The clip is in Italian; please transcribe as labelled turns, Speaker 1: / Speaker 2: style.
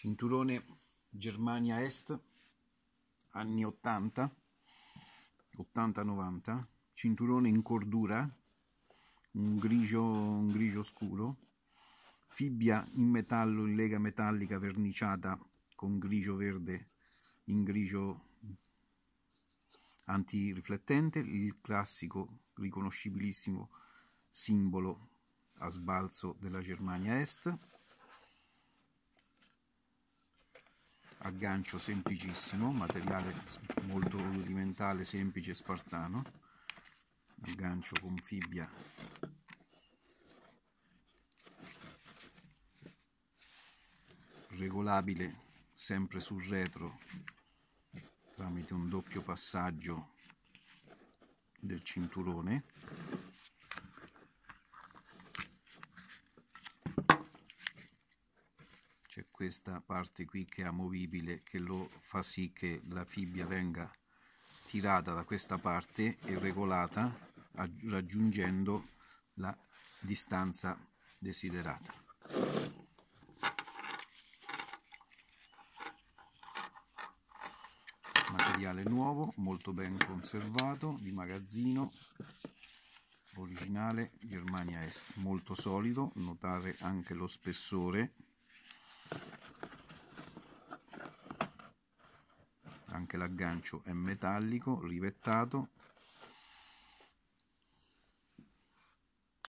Speaker 1: cinturone Germania Est anni 80 80-90 cinturone in cordura un grigio, un grigio scuro fibbia in metallo in lega metallica verniciata con grigio verde in grigio antiriflettente il classico riconoscibilissimo simbolo a sbalzo della Germania Est aggancio semplicissimo, materiale molto rudimentale, semplice, e spartano, aggancio con fibbia regolabile sempre sul retro tramite un doppio passaggio del cinturone c'è questa parte qui che è amovibile che lo fa sì che la fibbia venga tirata da questa parte e regolata raggiungendo la distanza desiderata. Materiale nuovo, molto ben conservato, di magazzino, originale Germania Est, molto solido, notare anche lo spessore anche l'aggancio è metallico, rivettato